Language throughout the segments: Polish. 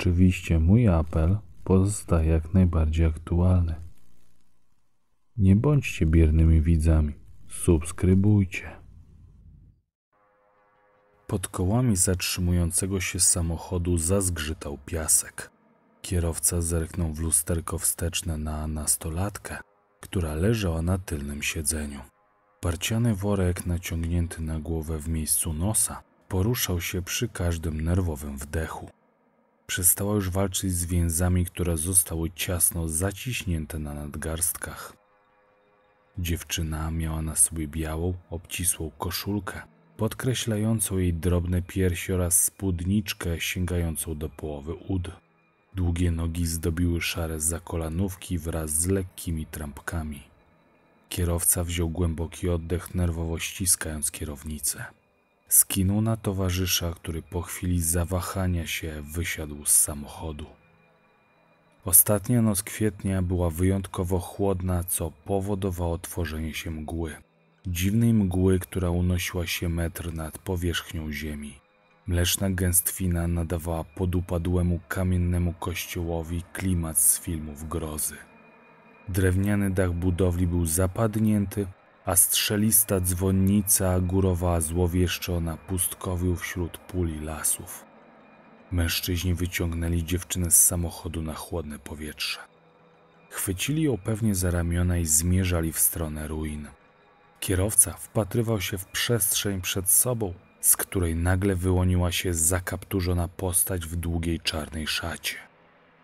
Oczywiście mój apel pozostaje jak najbardziej aktualny. Nie bądźcie biernymi widzami. Subskrybujcie. Pod kołami zatrzymującego się samochodu zazgrzytał piasek. Kierowca zerknął w lusterko wsteczne na nastolatkę, która leżała na tylnym siedzeniu. Parciany worek naciągnięty na głowę w miejscu nosa poruszał się przy każdym nerwowym wdechu przestała już walczyć z więzami, które zostały ciasno zaciśnięte na nadgarstkach. Dziewczyna miała na sobie białą, obcisłą koszulkę, podkreślającą jej drobne piersi oraz spódniczkę sięgającą do połowy ud. Długie nogi zdobiły szare zakolanówki wraz z lekkimi trampkami. Kierowca wziął głęboki oddech, nerwowo ściskając kierownicę. Skinął na towarzysza, który po chwili zawahania się wysiadł z samochodu. Ostatnia noc kwietnia była wyjątkowo chłodna, co powodowało tworzenie się mgły. Dziwnej mgły, która unosiła się metr nad powierzchnią ziemi. Mleczna gęstwina nadawała podupadłemu kamiennemu kościołowi klimat z filmów grozy. Drewniany dach budowli był zapadnięty, a strzelista dzwonnica górowa złowieszczo na pustkowiu wśród puli lasów. Mężczyźni wyciągnęli dziewczynę z samochodu na chłodne powietrze. Chwycili ją pewnie za ramiona i zmierzali w stronę ruin. Kierowca wpatrywał się w przestrzeń przed sobą, z której nagle wyłoniła się zakapturzona postać w długiej czarnej szacie.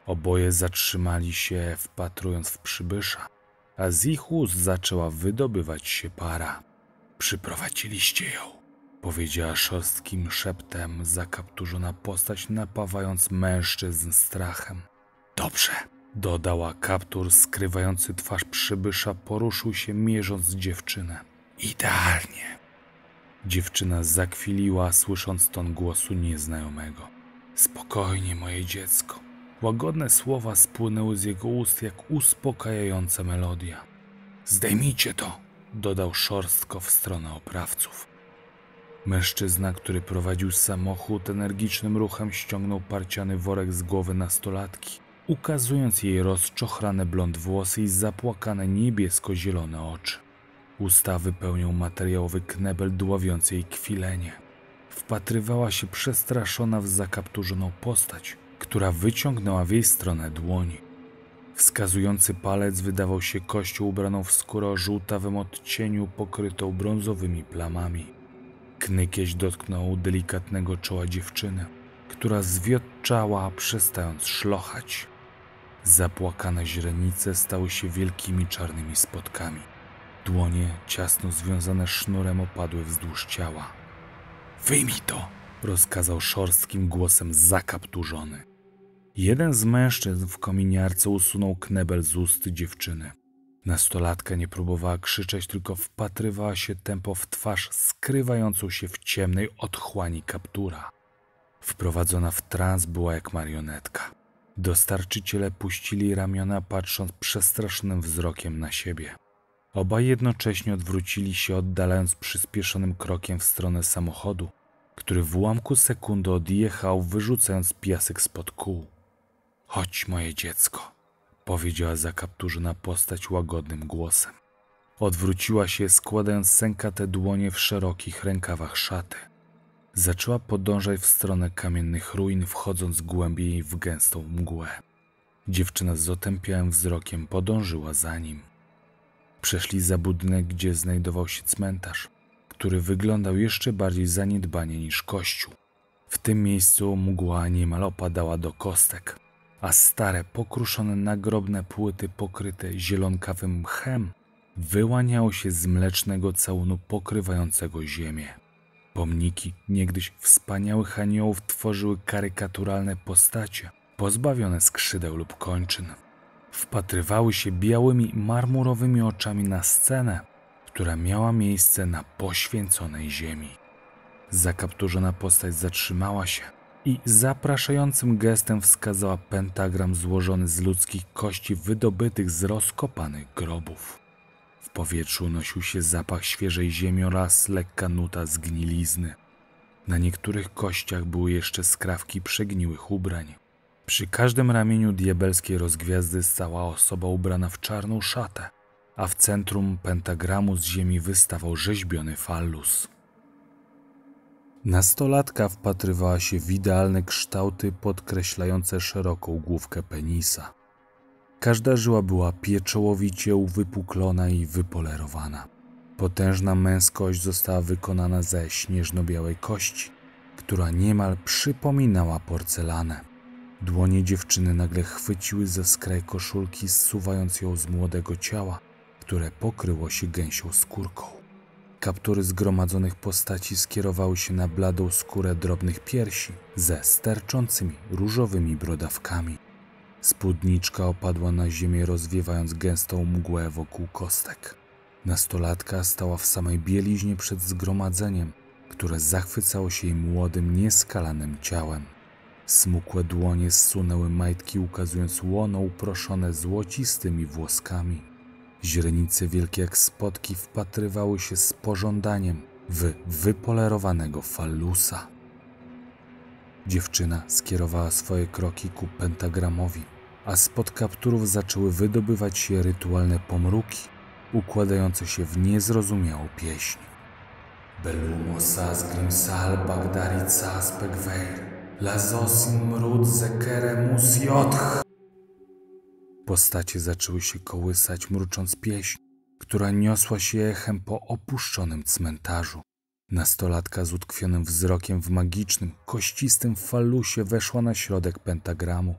Oboje zatrzymali się, wpatrując w przybysza a z ich ust zaczęła wydobywać się para. Przyprowadziliście ją, powiedziała szorstkim szeptem zakapturzona postać, napawając mężczyzn strachem. Dobrze, dodała kaptur skrywający twarz przybysza, poruszył się mierząc dziewczynę. Idealnie. Dziewczyna zakwiliła, słysząc ton głosu nieznajomego. Spokojnie, moje dziecko. Łagodne słowa spłynęły z jego ust jak uspokajająca melodia. Zdejmijcie to! dodał szorstko w stronę oprawców. Mężczyzna, który prowadził samochód, energicznym ruchem ściągnął parciany worek z głowy nastolatki, ukazując jej rozczochrane blond włosy i zapłakane niebiesko-zielone oczy. Usta wypełnił materiałowy knebel dławiący jej kwilenie. Wpatrywała się przestraszona w zakapturzoną postać – która wyciągnęła w jej stronę dłoń. Wskazujący palec wydawał się kością ubraną w skórę żółtawym odcieniu pokrytą brązowymi plamami. Knykieś dotknął delikatnego czoła dziewczyny, która zwiotczała, przestając szlochać. Zapłakane źrenice stały się wielkimi czarnymi spotkami. Dłonie, ciasno związane sznurem, opadły wzdłuż ciała. Wyjmij to! rozkazał szorstkim głosem zakapturzony. Jeden z mężczyzn w kominiarce usunął knebel z ust dziewczyny. Nastolatka nie próbowała krzyczeć, tylko wpatrywała się tempo w twarz skrywającą się w ciemnej otchłani kaptura. Wprowadzona w trans była jak marionetka. Dostarczyciele puścili ramiona, patrząc przestraszonym wzrokiem na siebie. Obaj jednocześnie odwrócili się, oddalając przyspieszonym krokiem w stronę samochodu, który w ułamku sekundy odjechał, wyrzucając piasek spod kół. Chodź, moje dziecko, powiedziała zakapturzona postać łagodnym głosem. Odwróciła się, składając sękate dłonie w szerokich rękawach szaty. Zaczęła podążać w stronę kamiennych ruin, wchodząc głębiej w gęstą mgłę. Dziewczyna z otępiałym wzrokiem podążyła za nim. Przeszli za budynek, gdzie znajdował się cmentarz, który wyglądał jeszcze bardziej zaniedbanie niż kościół. W tym miejscu mgła niemal opadała do kostek a stare, pokruszone nagrobne płyty pokryte zielonkawym mchem wyłaniało się z mlecznego całunu pokrywającego ziemię. Pomniki niegdyś wspaniałych aniołów tworzyły karykaturalne postacie, pozbawione skrzydeł lub kończyn. Wpatrywały się białymi, marmurowymi oczami na scenę, która miała miejsce na poświęconej ziemi. Zakapturzona postać zatrzymała się, i zapraszającym gestem wskazała pentagram złożony z ludzkich kości wydobytych z rozkopanych grobów. W powietrzu nosił się zapach świeżej ziemi oraz lekka nuta zgnilizny. Na niektórych kościach były jeszcze skrawki przegniłych ubrań. Przy każdym ramieniu diabelskiej rozgwiazdy stała osoba ubrana w czarną szatę, a w centrum pentagramu z ziemi wystawał rzeźbiony fallus. Nastolatka wpatrywała się w idealne kształty podkreślające szeroką główkę penisa. Każda żyła była pieczołowicie uwypuklona i wypolerowana. Potężna męskość została wykonana ze śnieżno-białej kości, która niemal przypominała porcelanę. Dłonie dziewczyny nagle chwyciły za skraj koszulki, zsuwając ją z młodego ciała, które pokryło się gęsią skórką. Kaptury zgromadzonych postaci skierowały się na bladą skórę drobnych piersi ze sterczącymi różowymi brodawkami. Spódniczka opadła na ziemię, rozwiewając gęstą mgłę wokół kostek. Nastolatka stała w samej bieliźnie przed zgromadzeniem, które zachwycało się jej młodym, nieskalanym ciałem. Smukłe dłonie zsunęły majtki, ukazując łono uproszone złocistymi włoskami. Źrenice wielkie jak spotki wpatrywały się z pożądaniem w wypolerowanego falusa. Dziewczyna skierowała swoje kroki ku pentagramowi, a spod kapturów zaczęły wydobywać się rytualne pomruki, układające się w niezrozumiałą pieśń. Bellumo sas grimsal bagdari sas lazosim mrud zekeremus jotch. Postacie zaczęły się kołysać, mrucząc pieśń, która niosła się echem po opuszczonym cmentarzu. Nastolatka z utkwionym wzrokiem w magicznym, kościstym falusie weszła na środek pentagramu.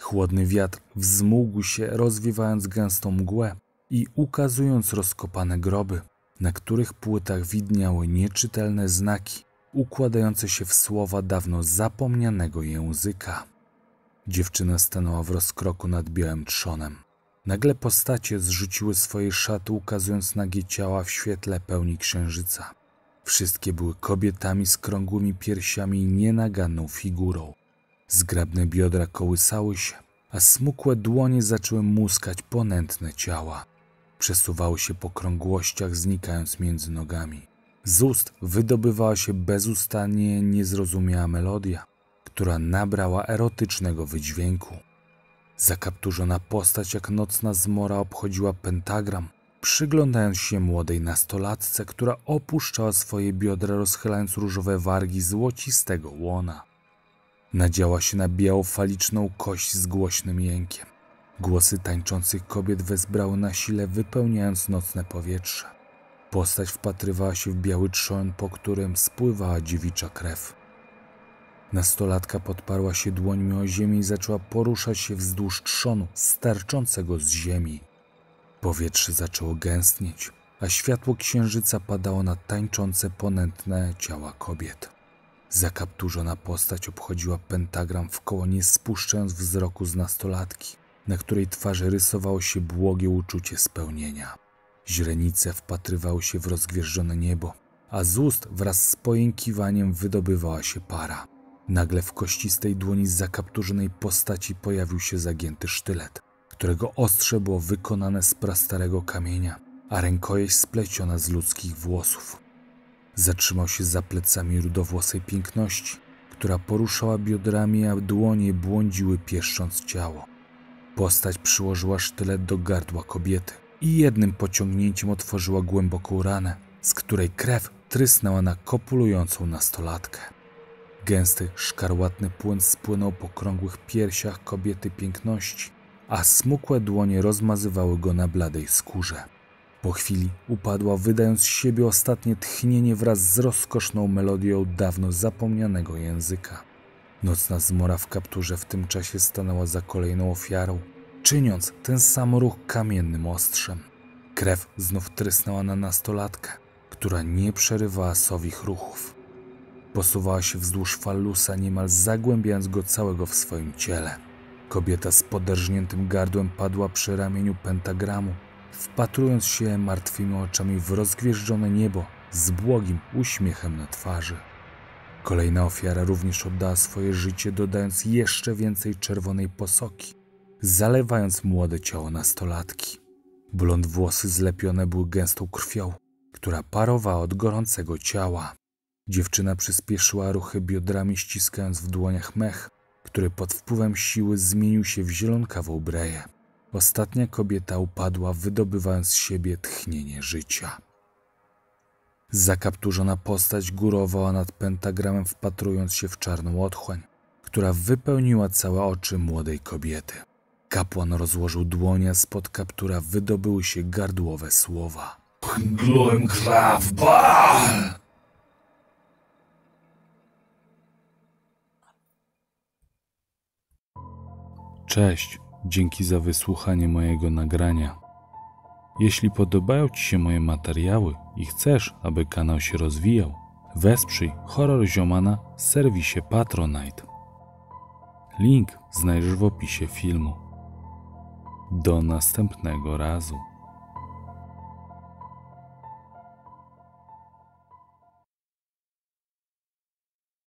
Chłodny wiatr wzmógł się, rozwiewając gęstą mgłę i ukazując rozkopane groby, na których płytach widniały nieczytelne znaki układające się w słowa dawno zapomnianego języka. Dziewczyna stanęła w rozkroku nad białym trzonem. Nagle postacie zrzuciły swoje szaty, ukazując nagie ciała w świetle pełni księżyca. Wszystkie były kobietami z krągłymi piersiami i nienaganną figurą. Zgrabne biodra kołysały się, a smukłe dłonie zaczęły muskać ponętne ciała. Przesuwały się po krągłościach, znikając między nogami. Z ust wydobywała się bezustannie niezrozumiała melodia która nabrała erotycznego wydźwięku. Zakapturzona postać jak nocna zmora obchodziła pentagram, przyglądając się młodej nastolatce, która opuszczała swoje biodra, rozchylając różowe wargi złocistego łona. Nadziała się na białofaliczną kość z głośnym jękiem. Głosy tańczących kobiet wezbrały na sile, wypełniając nocne powietrze. Postać wpatrywała się w biały trzon, po którym spływała dziewicza krew. Nastolatka podparła się dłońmi o ziemię i zaczęła poruszać się wzdłuż trzonu starczącego z ziemi. Powietrze zaczęło gęstnieć, a światło księżyca padało na tańczące, ponętne ciała kobiet. Zakapturzona postać obchodziła pentagram w koło, nie spuszczając wzroku z nastolatki, na której twarzy rysowało się błogie uczucie spełnienia. Źrenice wpatrywały się w rozgwieżdżone niebo, a z ust wraz z pojękiwaniem wydobywała się para. Nagle w kościstej dłoni zakapturzonej postaci pojawił się zagięty sztylet, którego ostrze było wykonane z prastarego kamienia, a rękojeść spleciona z ludzkich włosów. Zatrzymał się za plecami rudowłosej piękności, która poruszała biodrami, a dłonie błądziły pieszcząc ciało. Postać przyłożyła sztylet do gardła kobiety i jednym pociągnięciem otworzyła głęboką ranę, z której krew trysnęła na kopulującą nastolatkę. Gęsty, szkarłatny płyn spłynął po krągłych piersiach kobiety piękności, a smukłe dłonie rozmazywały go na bladej skórze. Po chwili upadła, wydając z siebie ostatnie tchnienie wraz z rozkoszną melodią dawno zapomnianego języka. Nocna zmora w kapturze w tym czasie stanęła za kolejną ofiarą, czyniąc ten sam ruch kamiennym ostrzem. Krew znów trysnęła na nastolatkę, która nie przerywała sowich ruchów. Posuwała się wzdłuż falusa, niemal zagłębiając go całego w swoim ciele. Kobieta z poderżniętym gardłem padła przy ramieniu pentagramu, wpatrując się martwymi oczami w rozgwieżdżone niebo z błogim uśmiechem na twarzy. Kolejna ofiara również oddała swoje życie, dodając jeszcze więcej czerwonej posoki, zalewając młode ciało nastolatki. Blond włosy zlepione były gęstą krwią, która parowała od gorącego ciała. Dziewczyna przyspieszyła ruchy biodrami, ściskając w dłoniach mech, który pod wpływem siły zmienił się w zielonkawą breję. Ostatnia kobieta upadła, wydobywając z siebie tchnienie życia. Zakapturzona postać górowała nad pentagramem, wpatrując się w czarną otchłań, która wypełniła całe oczy młodej kobiety. Kapłan rozłożył dłonie, spod kaptura wydobyły się gardłowe słowa. Gloem Baal! Cześć, dzięki za wysłuchanie mojego nagrania. Jeśli podobają Ci się moje materiały i chcesz, aby kanał się rozwijał, wesprzyj Horror Ziomana w serwisie Patronite. Link znajdziesz w opisie filmu. Do następnego razu.